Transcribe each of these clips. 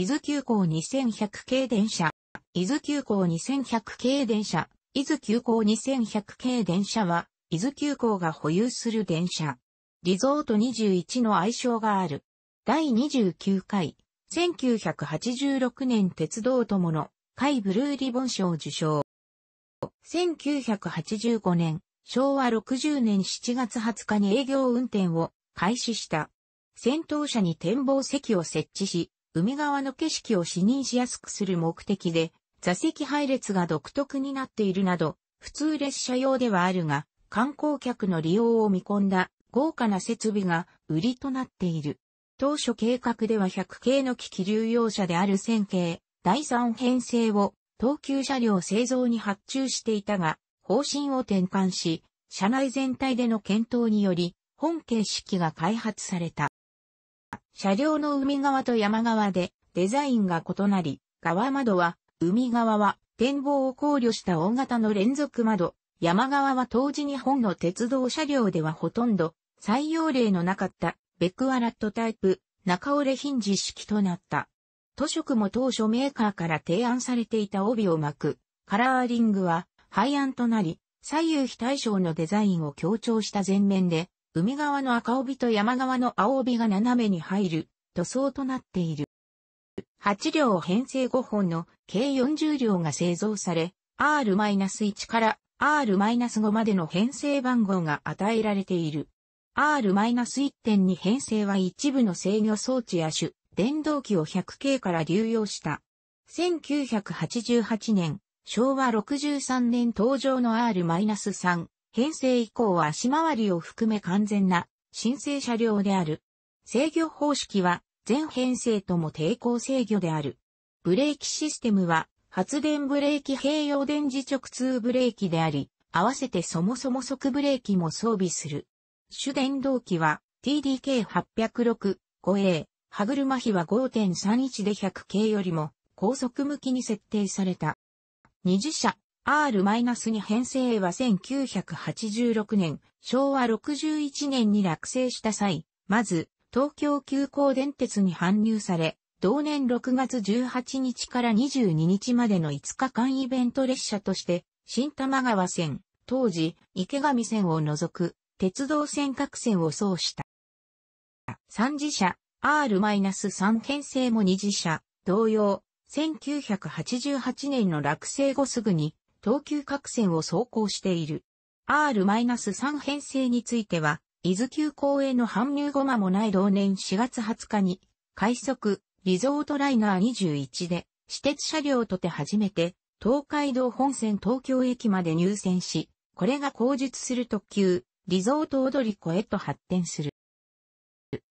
伊豆急行2100系電車、伊豆急行2100系電車、伊豆急行2100系電車は、伊豆急行が保有する電車。リゾート21の愛称がある。第29回、1986年鉄道友の会ブルーリボン賞受賞。1985年、昭和60年7月20日に営業運転を開始した。先頭車に展望席を設置し、海側の景色を視認しやすくする目的で、座席配列が独特になっているなど、普通列車用ではあるが、観光客の利用を見込んだ豪華な設備が売りとなっている。当初計画では100系の機器流用車である1000系、第3編成を東急車両製造に発注していたが、方針を転換し、車内全体での検討により、本形式が開発された。車両の海側と山側でデザインが異なり、側窓は、海側は展望を考慮した大型の連続窓、山側は当時日本の鉄道車両ではほとんど採用例のなかったベクアラットタイプ中折れヒンジ式となった。図色も当初メーカーから提案されていた帯を巻くカラーリングは廃案となり左右非対称のデザインを強調した前面で海側の赤帯と山側の青帯が斜めに入る、塗装となっている。8両編成5本の計40両が製造され、R-1 から R-5 までの編成番号が与えられている。R-1.2 編成は一部の制御装置や種、電動機を 100K から流用した。1988年、昭和63年登場の R-3、編成以降は足回りを含め完全な申請車両である。制御方式は全編成とも抵抗制御である。ブレーキシステムは発電ブレーキ併用電磁直通ブレーキであり、合わせてそもそも即ブレーキも装備する。主電動機は TDK806 5A、歯車比は5.31で 100K よりも高速向きに設定された。二次車、R-2 編成は1986年、昭和61年に落成した際、まず、東京急行電鉄に搬入され、同年6月18日から22日までの5日間イベント列車として、新玉川線、当時、池上線を除く、鉄道線各線を走した。3次車、R-3 編成も2次車、同様、1988年の落成後すぐに、東急各線を走行している。R-3 編成については、伊豆急行への搬入後間もない同年4月20日に、快速、リゾートライナー21で、私鉄車両とて初めて、東海道本線東京駅まで入線し、これが後述する特急、リゾート踊り子へと発展する。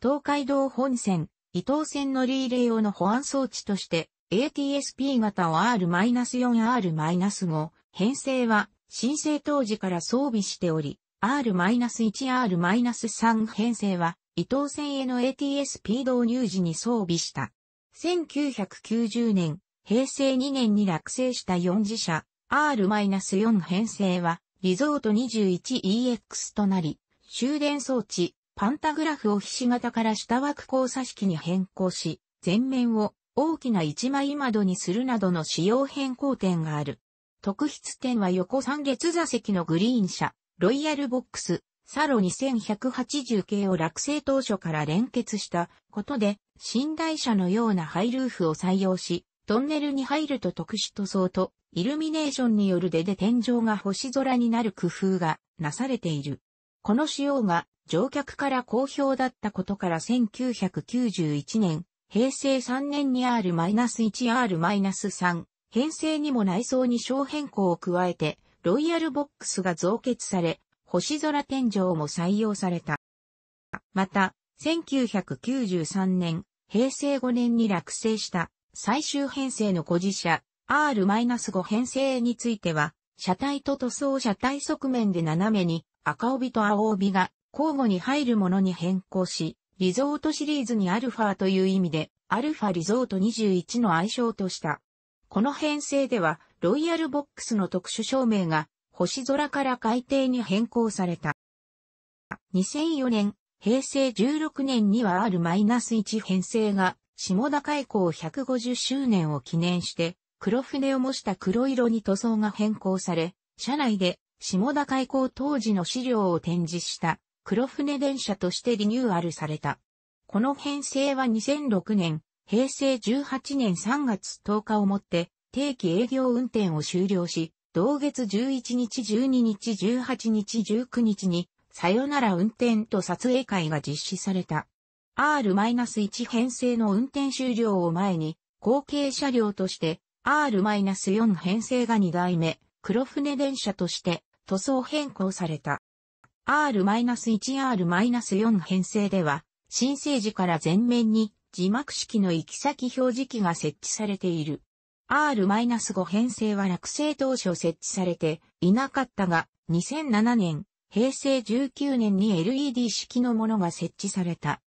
東海道本線、伊東線乗り入れ用の保安装置として、ATSP 型を R-4R-5 編成は申請当時から装備しており、R-1R-3 編成は伊藤線への ATSP 導入時に装備した。1990年、平成2年に落成した4次車 R-4 編成はリゾート 21EX となり、終電装置、パンタグラフをひし形から下枠交差式に変更し、前面を大きな一枚窓にするなどの仕様変更点がある。特筆点は横三列座席のグリーン車、ロイヤルボックス、サロ2180系を落成当初から連結したことで、寝台車のようなハイルーフを採用し、トンネルに入ると特殊塗装と、イルミネーションによる出で天井が星空になる工夫がなされている。この仕様が乗客から好評だったことから1991年、平成3年に R-1R-3、編成にも内装に小変更を加えて、ロイヤルボックスが増結され、星空天井も採用された。また、1993年、平成5年に落成した最終編成の古事社、R-5 編成については、車体と塗装車体側面で斜めに赤帯と青帯が交互に入るものに変更し、リゾートシリーズにアルファという意味で、アルファリゾート21の愛称とした。この編成では、ロイヤルボックスの特殊照明が、星空から海底に変更された。2004年、平成16年には R-1 編成が、下田海溝150周年を記念して、黒船を模した黒色に塗装が変更され、車内で下田海港当時の資料を展示した黒船電車としてリニューアルされた。この編成は2006年、平成18年3月10日をもって定期営業運転を終了し、同月11日12日18日19日に、さよなら運転と撮影会が実施された。R-1 編成の運転終了を前に、後継車両として R-4 編成が2代目、黒船電車として塗装変更された。R-1R-4 編成では、新生児から前面に字幕式の行き先表示器が設置されている。R-5 編成は落成当初設置されていなかったが、2007年、平成19年に LED 式のものが設置された。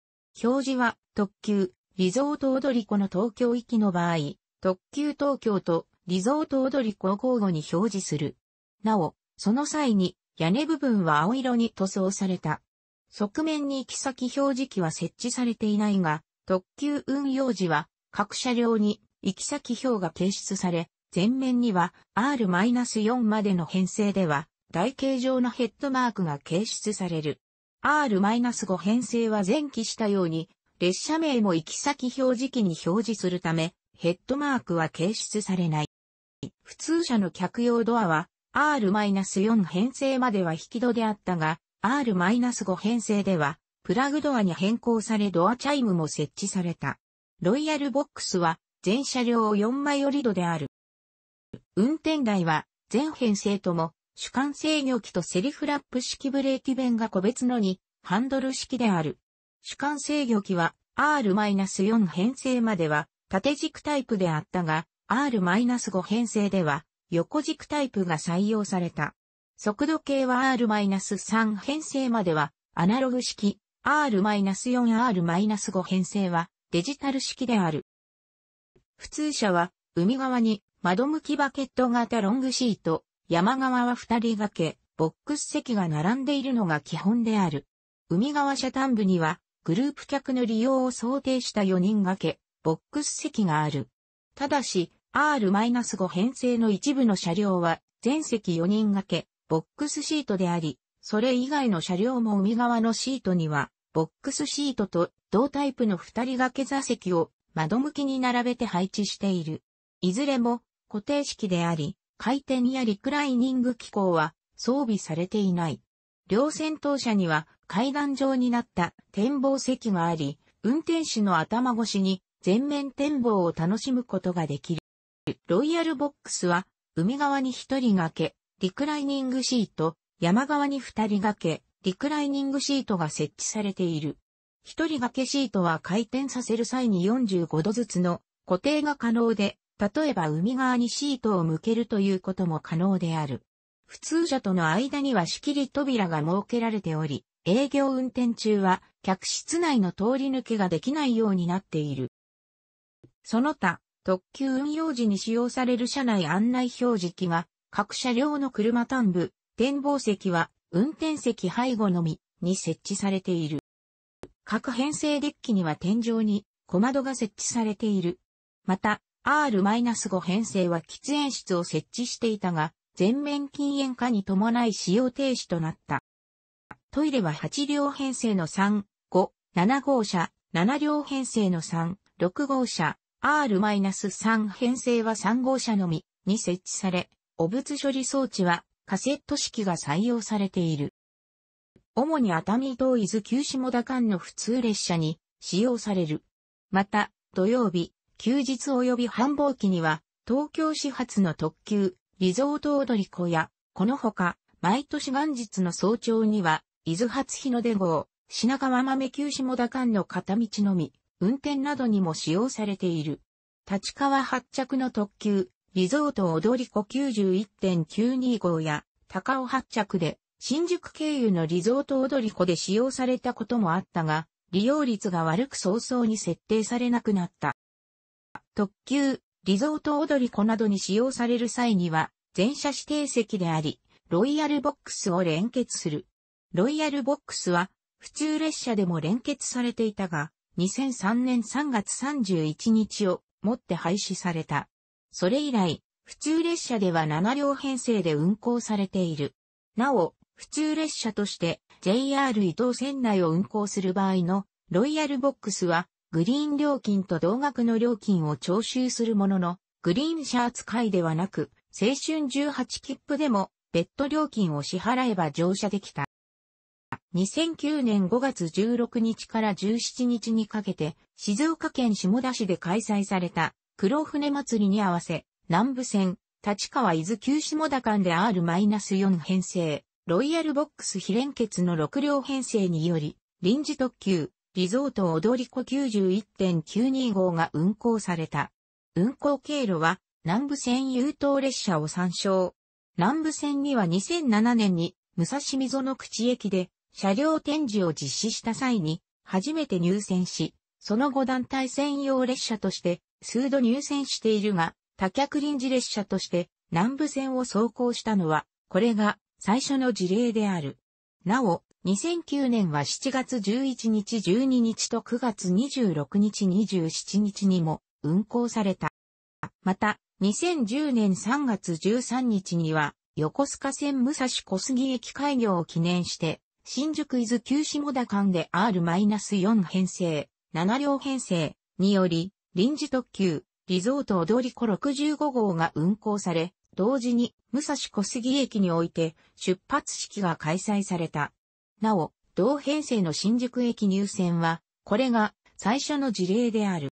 表示は特急、リゾート踊り子の東京行きの場合、特急東京とリゾート踊り子を交互に表示する。なお、その際に屋根部分は青色に塗装された。側面に行き先表示器は設置されていないが、特急運用時は各車両に行き先表が掲出され、前面には R-4 までの編成では台形状のヘッドマークが掲出される。R-5 編成は前期したように、列車名も行き先表示器に表示するため、ヘッドマークは掲出されない。普通車の客用ドアは R-4 編成までは引き戸であったが、R-5 編成では、プラグドアに変更されドアチャイムも設置された。ロイヤルボックスは、全車両を4枚折り戸である。運転台は、全編成とも、主観制御機とセリフラップ式ブレーキ弁が個別のに、ハンドル式である。主観制御機は、R-4 編成までは、縦軸タイプであったが、R-5 編成では、横軸タイプが採用された。速度計は R-3 編成まではアナログ式、R-4R-5 編成はデジタル式である。普通車は海側に窓向きバケット型ロングシート、山側は二人掛け、ボックス席が並んでいるのが基本である。海側車端部にはグループ客の利用を想定した4人掛け、ボックス席がある。ただし、R-5 編成の一部の車両は全席4人掛け、ボックスシートであり、それ以外の車両も海側のシートには、ボックスシートと同タイプの2人掛け座席を窓向きに並べて配置している。いずれも固定式であり、回転やリクライニング機構は装備されていない。両先頭車には階段状になった展望席があり、運転手の頭越しに全面展望を楽しむことができる。ロイヤルボックスは、海側に一人掛け、リクライニングシート、山側に二人掛け、リクライニングシートが設置されている。一人掛けシートは回転させる際に45度ずつの固定が可能で、例えば海側にシートを向けるということも可能である。普通車との間には仕切り扉が設けられており、営業運転中は客室内の通り抜けができないようになっている。その他、特急運用時に使用される車内案内表示器は、各車両の車端部、展望席は、運転席背後のみに設置されている。各編成デッキには天井に小窓が設置されている。また、R-5 編成は喫煙室を設置していたが、全面禁煙化に伴い使用停止となった。トイレは8両編成の3、5、7号車、7両編成の3、6号車、R-3 編成は3号車のみに設置され、汚物処理装置はカセット式が採用されている。主に熱海と伊豆旧下田間の普通列車に使用される。また、土曜日、休日及び繁忙期には、東京始発の特急、リゾート踊り子や、このほか、毎年元日の早朝には、伊豆初日の出号、品川豆旧下田間の片道のみ、運転などにも使用されている。立川発着の特急、リゾート踊り子91.92号や、高尾発着で、新宿経由のリゾート踊り子で使用されたこともあったが、利用率が悪く早々に設定されなくなった。特急、リゾート踊り子などに使用される際には、全車指定席であり、ロイヤルボックスを連結する。ロイヤルボックスは、普通列車でも連結されていたが、2003年3月31日をもって廃止された。それ以来、普通列車では7両編成で運行されている。なお、普通列車として JR 伊東線内を運行する場合のロイヤルボックスはグリーン料金と同額の料金を徴収するものの、グリーン車扱いではなく、青春18切符でも別途料金を支払えば乗車できた。2009年5月16日から17日にかけて、静岡県下田市で開催された、黒船祭りに合わせ、南部線、立川伊豆急下田間で R-4 編成、ロイヤルボックス非連結の6両編成により、臨時特急、リゾート踊り子91.92号が運行された。運行経路は、南部線優等列車を参照。南部線には2007年に、武蔵溝の口駅で、車両展示を実施した際に、初めて入選し、その後団体専用列車として、数度入選しているが、多脚臨時列車として、南部線を走行したのは、これが最初の事例である。なお、2009年は7月11日12日と9月26日27日にも運行された。また、2010年3月13日には、横須賀線武蔵小杉駅開業を記念して、新宿伊豆旧下田間で R-4 編成、7両編成により、臨時特急、リゾート踊り子65号が運行され、同時に武蔵小杉駅において出発式が開催された。なお、同編成の新宿駅入線は、これが最初の事例である。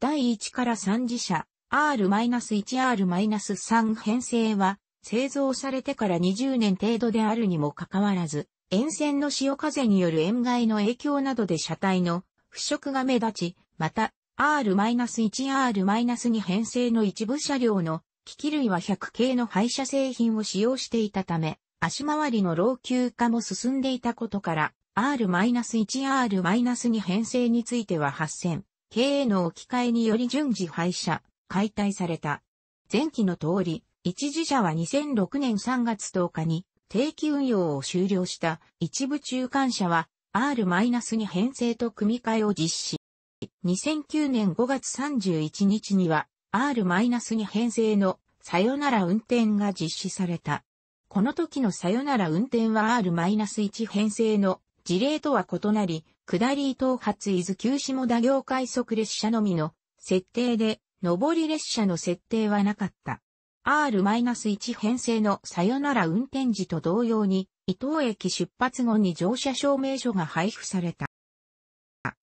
第1から3次車 R-1R-3 編成は製造されてから20年程度であるにもかかわらず、沿線の潮風による塩害の影響などで車体の腐食が目立ち、また R-1R-2 編成の一部車両の機器類は100系の廃車製品を使用していたため、足回りの老朽化も進んでいたことから、R-1R-2 編成については8000系への置き換えにより順次廃車、解体された。前期の通り、一時社は2006年3月10日に定期運用を終了した一部中間社は R-2 編成と組み替えを実施。2009年5月31日には R-2 編成のさよなら運転が実施された。この時のさよなら運転は R-1 編成の事例とは異なり、下り東発伊豆旧下田業快速列車のみの設定で、上り列車の設定はなかった。R-1 編成のさよなら運転時と同様に、伊東駅出発後に乗車証明書が配布された。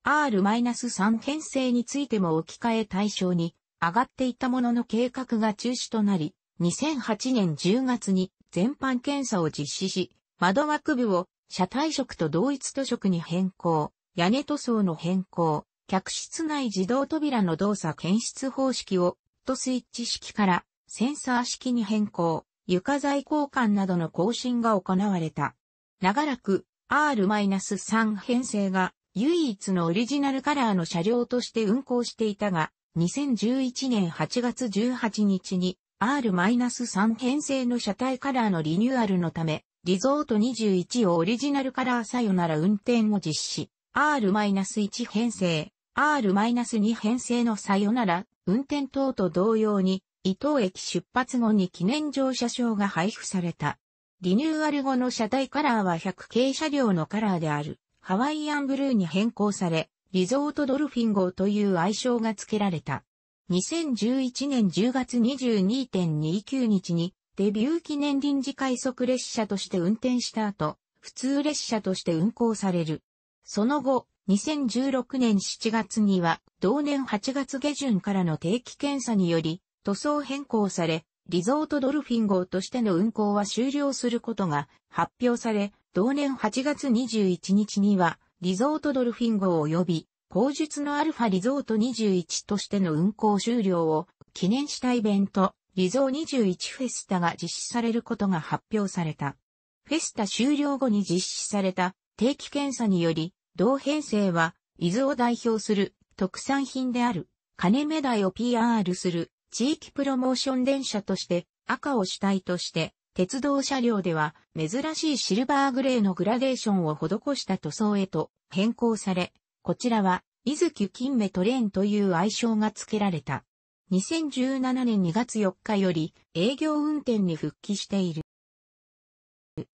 R-3 編成についても置き換え対象に上がっていたものの計画が中止となり、2008年10月に全般検査を実施し、窓枠部を車体色と同一塗色に変更、屋根塗装の変更、客室内自動扉の動作検出方式を、とスイッチ式からセンサー式に変更、床材交換などの更新が行われた。長らく R-3 編成が唯一のオリジナルカラーの車両として運行していたが、2011年8月18日に R-3 編成の車体カラーのリニューアルのため、リゾート21をオリジナルカラーさよなら運転を実施。R-1 編成、R-2 編成のさよなら運転等と同様に伊東駅出発後に記念乗車証が配布された。リニューアル後の車体カラーは100系車両のカラーであるハワイアンブルーに変更され、リゾートドルフィン号という愛称が付けられた。2011年10月22.29日にデビュー記念臨時快速列車として運転した後、普通列車として運行される。その後、2016年7月には同年8月下旬からの定期検査により塗装変更され、リゾートドルフィン号としての運航は終了することが発表され、同年8月21日には、リゾートドルフィン号及び、後述のアルファリゾート21としての運航終了を記念したイベント、リゾー21フェスタが実施されることが発表された。フェスタ終了後に実施された定期検査により、同編成は、伊豆を代表する特産品である、金目鯛を PR する地域プロモーション電車として赤を主体として鉄道車両では珍しいシルバーグレーのグラデーションを施した塗装へと変更され、こちらは、伊豆金目トレーンという愛称が付けられた。2017年2月4日より営業運転に復帰している。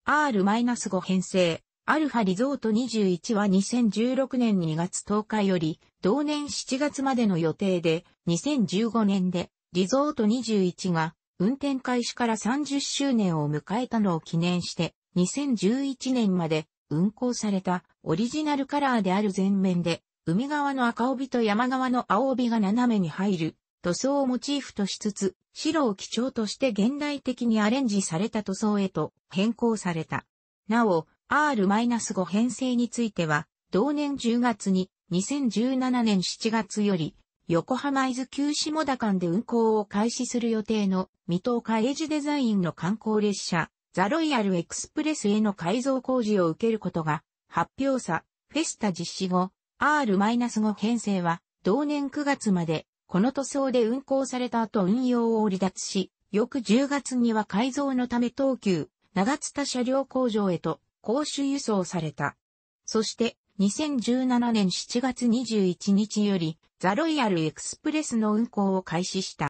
R-5 編成、アルファリゾート21は2016年2月10日より、同年7月までの予定で、2015年でリゾート21が運転開始から30周年を迎えたのを記念して2011年まで運行されたオリジナルカラーである前面で海側の赤帯と山側の青帯が斜めに入る塗装をモチーフとしつつ白を基調として現代的にアレンジされた塗装へと変更された。なお R-5 編成については同年10月に2017年7月より横浜伊豆急下田間で運行を開始する予定の水戸岡エジデザインの観光列車、ザロイヤルエクスプレスへの改造工事を受けることが発表さ、フェスタ実施後、R-5 編成は同年9月までこの塗装で運行された後運用を離脱し、翌10月には改造のため東急、長津田車両工場へと公衆輸送された。そして、2017年7月21日より、ザ・ロイヤル・エクスプレスの運行を開始した。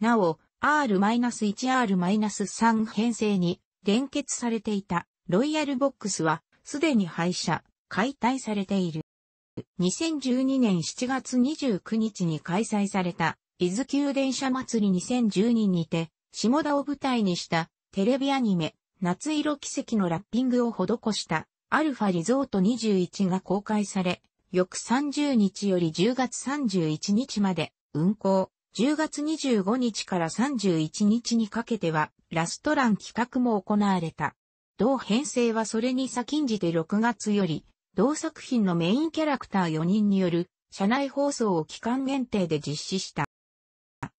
なお、R-1R-3 編成に連結されていたロイヤルボックスはすでに廃車、解体されている。2012年7月29日に開催された伊豆急電車祭り2012にて、下田を舞台にしたテレビアニメ、夏色奇跡のラッピングを施したアルファリゾート21が公開され、翌30日より10月31日まで運行、10月25日から31日にかけてはラストラン企画も行われた。同編成はそれに先んじて6月より、同作品のメインキャラクター4人による社内放送を期間限定で実施した。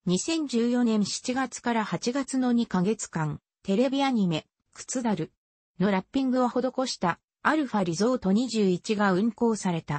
2014年7月から8月の2ヶ月間、テレビアニメ、くつだるのラッピングを施したアルファリゾート21が運行された。